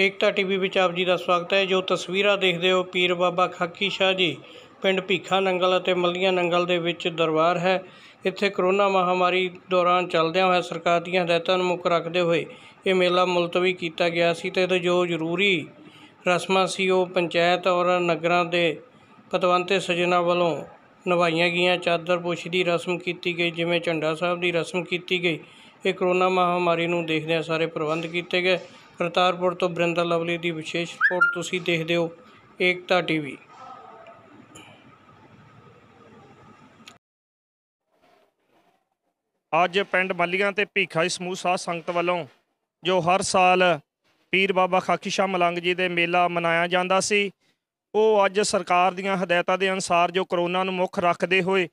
ਏਕਤਾ TV ਵਿੱਚ ਆਪ ਜੀ ਦਾ ਸਵਾਗਤ ਹੈ ਜੋ ਤਸਵੀਰਾਂ ਦੇਖਦੇ ਹੋ ਪੀਰ ਬਾਬਾ ਖਾਕੀ ਸ਼ਾਹ ਜੀ ਪਿੰਡ ਭੀਖਾ ਨੰਗਲ ਅਤੇ ਮੱਲੀਆਂ ਨੰਗਲ ਦੇ ਵਿੱਚ ਦਰਬਾਰ ਹੈ ਇੱਥੇ ਕਰੋਨਾ ਮਹਾਮਾਰੀ ਦੌਰਾਨ ਚੱਲਦਿਆਂ ਹੋਇਆ ਸਰਕਾਰ ਦੀਆਂ ਹਦਾਇਤਾਂ ਨੂੰ ਮੁੱਖ ਰੱਖਦੇ ਹੋਏ ਇਹ ਮੇਲਾ ਮੁਲਤਵੀ ਕੀਤਾ ਗਿਆ ਸੀ ਤੇ ਇਹਦੇ ਜੋ ਜ਼ਰੂਰੀ ਰਸਮਾਂ ਸੀ ਉਹ ਪੰਚਾਇਤ ਔਰ ਨਗਰਾਂ ਦੇ ਪਤਵੰਤੇ ਸਜਣਾ ਵੱਲੋਂ ਨਵਾਈਆਂ ਗਈਆਂ ਚਾਦਰ ਪੋਸ਼ੀ ਦੀ ਰਸਮ ਕੀਤੀ ਗਈ ਜਿਵੇਂ ਝੰਡਾ ਸਾਹਿਬ ਦੀ ਰਸਮ ਕੀਤੀ ਗਈ ਇਹ ਕਰੋਨਾ ਮਹਾਮਾਰੀ ਨੂੰ ਦੇਖਦਿਆਂ ਸਾਰੇ ਪ੍ਰਬੰਧ ਕੀਤੇ ਗਏ ਕਰਤਾਰਪੁਰ ਤੋਂ ਬ੍ਰਿੰਦਾ ਲਵਲੀ ਦੀ ਵਿਸ਼ੇਸ਼ ਰਿਪੋਰਟ ਤੁਸੀਂ ਦੇਖਦੇ ਹੋ ਏਕਤਾ ਟੀਵੀ ਅੱਜ ਪਿੰਡ ਮੱਲੀਆਂ ਤੇ ਭੀਖਾ ਜੀ ਸਮੂਹ ਸਾਧ ਸੰਗਤ ਵੱਲੋਂ ਜੋ ਹਰ ਸਾਲ ਪੀਰ ਬਾਬਾ ਖਾਕੀ ਸ਼ਾਹ ਮਲੰਗ ਜੀ ਦੇ ਮੇਲਾ ਮਨਾਇਆ ਜਾਂਦਾ ਸੀ ਉਹ ਅੱਜ ਸਰਕਾਰ ਦੀਆਂ ਹਦਾਇਤਾਂ ਦੇ ਅਨਸਾਰ ਜੋ ਕਰੋਨਾ ਨੂੰ ਮੁੱਖ ਰੱਖਦੇ ਹੋਏ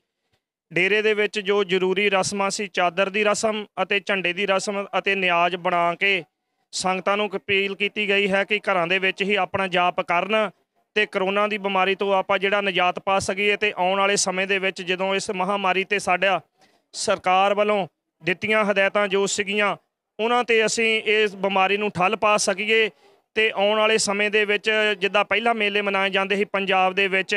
ਡੇਰੇ ਦੇ ਵਿੱਚ ਜੋ ਜ਼ਰੂਰੀ ਰਸਮਾਂ ਸੀ ਚਾਦਰ ਦੀ ਰਸਮ ਅਤੇ ਝੰਡੇ ਦੀ ਰਸਮ ਅਤੇ ਨਿਆਜ਼ ਬਣਾ ਕੇ ਸੰਗਤਾਂ ਨੂੰ ਅਪੀਲ ਕੀਤੀ ਗਈ ਹੈ ਕਿ ਘਰਾਂ ਦੇ ਵਿੱਚ ਹੀ ਆਪਣਾ ਜਾਪ ਕਰਨ ਤੇ ਕਰੋਨਾ ਦੀ ਬਿਮਾਰੀ ਤੋਂ ਆਪਾਂ ਜਿਹੜਾ ਨਜਾਤ ਪਾ ਸਕੀਏ ਤੇ ਆਉਣ ਵਾਲੇ ਸਮੇਂ ਦੇ ਵਿੱਚ ਜਦੋਂ ਇਸ ਮਹਾਮਾਰੀ ਤੇ ਸਾਡਾ ਸਰਕਾਰ ਵੱਲੋਂ ਦਿੱਤੀਆਂ ਹਦਾਇਤਾਂ ਜੋ ਸਿਗੀਆਂ ਉਹਨਾਂ ਤੇ ਅਸੀਂ ਇਸ ਬਿਮਾਰੀ ਨੂੰ ਠੱਲ ਪਾ ਸਕੀਏ ਤੇ ਆਉਣ ਵਾਲੇ ਸਮੇਂ ਦੇ ਵਿੱਚ ਜਿੱਦਾਂ ਪਹਿਲਾਂ ਮੇਲੇ ਮਨਾਏ ਜਾਂਦੇ ਸੀ ਪੰਜਾਬ ਦੇ ਵਿੱਚ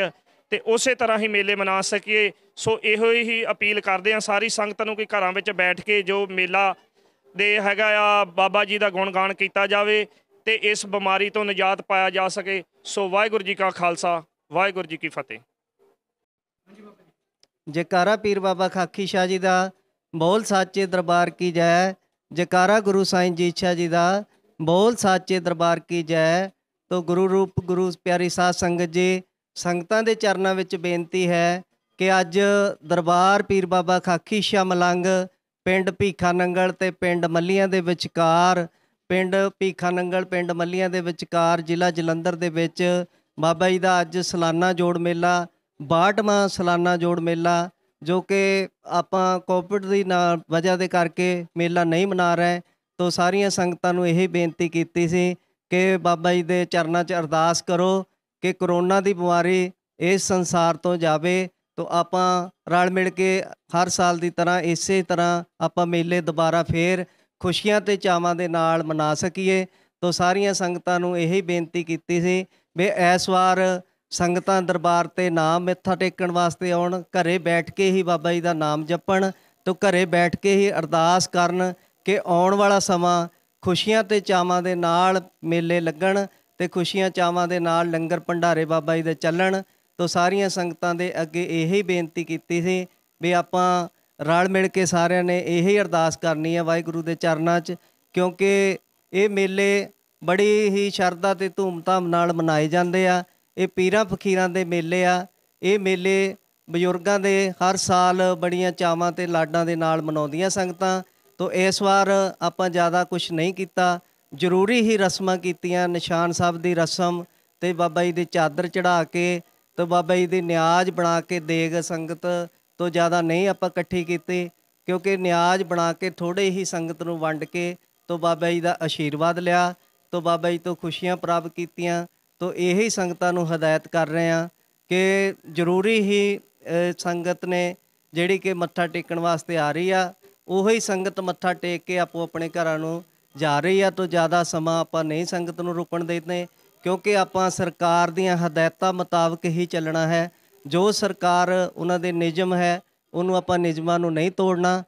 ਤੇ ਉਸੇ ਤਰ੍ਹਾਂ ਹੀ ਮੇਲੇ ਮਨਾ ਸਕੀਏ ਸੋ ਇਹੋ ਹੀ ਅਪੀਲ ਕਰਦੇ ਆ ਸਾਰੀ ਸੰਗਤ ਨੂੰ ਕਿ ਘਰਾਂ ਵਿੱਚ ਬੈਠ ਕੇ ਜੋ ਮੇਲਾ ਦੇ ਹੈਗਾ ਆ ਬਾਬਾ ਜੀ ਦਾ ਗੁਣ ਗਾਣ ਕੀਤਾ ਜਾਵੇ ਤੇ ਇਸ ਬਿਮਾਰੀ ਤੋਂ ਨਜਾਤ ਪਾਇਆ ਜਾ ਸਕੇ ਸੋ ਵਾਹਿਗੁਰੂ ਜੀ ਕਾ ਖਾਲਸਾ ਵਾਹਿਗੁਰੂ ਜੀ ਕੀ ਫਤਿਹ ਜੈਕਾਰਾ ਪੀਰ ਬਾਬਾ ਖਾਕੀ ਸ਼ਾਹ ਜੀ ਦਾ ਬੋਲ ਸਾਚੇ ਦਰਬਾਰ ਕੀ ਜੈ ਜੈਕਾਰਾ ਗੁਰੂ ਸਾਈਂ ਜੀ ਇੱਛਾ ਜੀ ਦਾ ਬੋਲ ਸਾਚੇ ਦਰਬਾਰ ਕੀ ਜੈ ਤੋ ਗੁਰੂ ਰੂਪ ਗੁਰੂ ਪਿਆਰੀ ਸਾਧ ਸੰਗਤ ਜੀ ਸੰਗਤਾਂ ਦੇ ਚਰਨਾਂ ਵਿੱਚ ਬੇਨਤੀ ਹੈ ਕਿ ਅੱਜ ਦਰਬਾਰ ਪੀਰ ਬਾਬਾ ਖਾਕੀ ਸ਼ਾਹ ਮਲੰਗ ਪਿੰਡ ਭੀਖਾ ਨੰਗਲ ਤੇ ਪਿੰਡ ਮੱਲੀਆਂ ਦੇ ਵਿਚਕਾਰ ਪਿੰਡ ਭੀਖਾ ਨੰਗਲ ਪਿੰਡ ਮੱਲੀਆਂ ਦੇ ਵਿਚਕਾਰ ਜ਼ਿਲ੍ਹਾ ਜਲੰਧਰ ਦੇ ਵਿੱਚ ਬਾਬਾ ਜੀ ਦਾ ਅੱਜ ਸਲਾਨਾ ਜੋੜ ਮੇਲਾ 62ਵਾਂ ਸਲਾਨਾ ਜੋੜ ਮੇਲਾ ਜੋ ਕਿ ਆਪਾਂ ਕੋਵਿਡ ਦੀ ਵਜ੍ਹਾ ਦੇ ਕਰਕੇ ਮੇਲਾ ਨਹੀਂ ਮਨਾ ਰਹੇ ਤੋਂ ਸਾਰੀਆਂ ਸੰਗਤਾਂ ਨੂੰ ਇਹ ਬੇਨਤੀ ਕੀਤੀ ਸੀ ਕਿ ਬਾਬਾ ਜੀ ਦੇ ਚਰਨਾਂ 'ਚ ਅਰਦਾਸ ਕਰੋ ਕਿ ਕਰੋਨਾ ਦੀ ਬਿਮਾਰੀ ਇਸ ਸੰਸਾਰ ਤੋਂ ਜਾਵੇ ਤੋਂ ਆਪਾਂ ਰਲ ਮਿਲ ਕੇ ਹਰ ਸਾਲ ਦੀ ਤਰ੍ਹਾਂ ਇਸੇ ਤਰ੍ਹਾਂ ਆਪਾਂ ਮੇਲੇ ਦੁਬਾਰਾ ਫੇਰ ਖੁਸ਼ੀਆਂ ਤੇ ਚਾਵਾਂ ਦੇ ਨਾਲ ਮਨਾ ਸਕੀਏ ਤੋਂ ਸਾਰੀਆਂ ਸੰਗਤਾਂ ਨੂੰ ਇਹੀ ਬੇਨਤੀ ਕੀਤੀ ਸੀ ਵੀ ਐਸ ਵਾਰ ਸੰਗਤਾਂ ਦਰਬਾਰ ਤੇ ਨਾਮ ਮਿੱਥਾ ਟੇਕਣ ਵਾਸਤੇ ਆਉਣ ਘਰੇ ਬੈਠ ਕੇ ਹੀ ਬਾਬਾ ਜੀ ਦਾ ਨਾਮ ਜਪਣ ਤੋਂ ਘਰੇ ਬੈਠ ਕੇ ਹੀ ਅਰਦਾਸ ਕਰਨ ਕਿ ਆਉਣ ਵਾਲਾ ਸਮਾਂ ਖੁਸ਼ੀਆਂ ਤੇ ਚਾਵਾਂ ਦੇ ਨਾਲ ਮੇਲੇ ਲੱਗਣ ਤੇ ਖੁਸ਼ੀਆਂ ਚਾਵਾਂ ਦੇ ਨਾਲ ਲੰਗਰ ਭੰਡਾਰੇ ਬਾਬਾ ਜੀ ਦੇ ਚੱਲਣ ਤੋਂ ਸਾਰੀਆਂ ਸੰਗਤਾਂ ਦੇ ਅੱਗੇ ਇਹੀ ਬੇਨਤੀ ਕੀਤੀ ਸੀ ਵੀ ਆਪਾਂ ਰਲ ਮਿਲ ਕੇ ਸਾਰਿਆਂ ਨੇ ਇਹੀ ਅਰਦਾਸ ਕਰਨੀ ਹੈ ਵਾਹਿਗੁਰੂ ਦੇ ਚਰਨਾਂ 'ਚ ਕਿਉਂਕਿ ਇਹ ਮੇਲੇ ਬੜੀ ਹੀ ਸ਼ਰਧਾ ਤੇ ਧੂਮਧਾਮ ਨਾਲ ਮਨਾਏ ਜਾਂਦੇ ਆ ਇਹ ਪੀਰਾਂ ਫਕੀਰਾਂ ਦੇ ਮੇਲੇ ਆ ਇਹ ਮੇਲੇ ਬਜ਼ੁਰਗਾਂ ਦੇ ਹਰ ਸਾਲ ਬੜੀਆਂ ਚਾਵਾਂ ਤੇ ਲਾਡਾਂ ਦੇ ਨਾਲ ਮਨਾਉਂਦੀਆਂ ਸੰਗਤਾਂ ਤੋਂ ਇਸ ਵਾਰ ਆਪਾਂ ਜ਼ਿਆਦਾ ਕੁਝ ਨਹੀਂ ਕੀਤਾ ਜ਼ਰੂਰੀ ਹੀ ਰਸਮਾਂ ਕੀਤੀਆਂ ਨਿਸ਼ਾਨ ਸਾਹਿਬ ਦੀ ਰਸਮ ਤੇ ਬਾਬਾ ਜੀ ਦੇ ਚਾਦਰ ਚੜਾ ਕੇ ਤਾਂ ਬਾਬਾ ਜੀ ਦੀ ਨਿਆਜ਼ ਬਣਾ ਕੇ ਦੇਗ ਸੰਗਤ ਤੋਂ ਜ਼ਿਆਦਾ ਨਹੀਂ ਆਪਾਂ ਇਕੱਠੀ ਕੀਤੀ ਕਿਉਂਕਿ ਨਿਆਜ਼ ਬਣਾ ਕੇ ਥੋੜੇ ਹੀ ਸੰਗਤ ਨੂੰ ਵੰਡ ਕੇ ਤੋਂ ਬਾਬਾ ਜੀ ਦਾ ਆਸ਼ੀਰਵਾਦ ਲਿਆ ਤੋਂ ਬਾਬਾ ਜੀ ਤੋਂ ਖੁਸ਼ੀਆਂ ਪ੍ਰਾਪਤ ਕੀਤੀਆਂ ਤੋਂ ਇਹੀ ਸੰਗਤਾਂ ਨੂੰ ਹਦਾਇਤ ਕਰ ਰਹੇ ਆ ਕਿ ਜ਼ਰੂਰੀ ਹੀ ਸੰਗਤ ਨੇ ਜਿਹੜੀ ਕਿ ਮੱਥਾ ਟੇਕਣ ਵਾਸਤੇ ਆ ਰਹੀ ਆ ਉਹੀ ਸੰਗਤ ਮੱਥਾ ਟੇਕ ਕੇ ਆਪੋ ਆਪਣੇ ਘਰਾਂ ਨੂੰ ਜਾ ਰਹੀ ਆ ਤੋਂ ਜ਼ਿਆਦਾ ਸਮਾਂ ਆਪਾਂ ਨਹੀਂ ਸੰਗਤ ਨੂੰ ਰੁਕਣ ਦੇਦੇ ਕਿਉਂਕਿ ਆਪਾਂ ਸਰਕਾਰ ਦੀਆਂ ਹਦਾਇਤਾਂ ਮੁਤਾਬਕ ਹੀ ਚੱਲਣਾ ਹੈ ਜੋ ਸਰਕਾਰ ਉਹਨਾਂ ਦੇ ਨਿਯਮ ਹੈ ਉਹਨੂੰ ਆਪਾਂ ਨਿਯਮਾਂ ਨੂੰ ਨਹੀਂ ਤੋੜਨਾ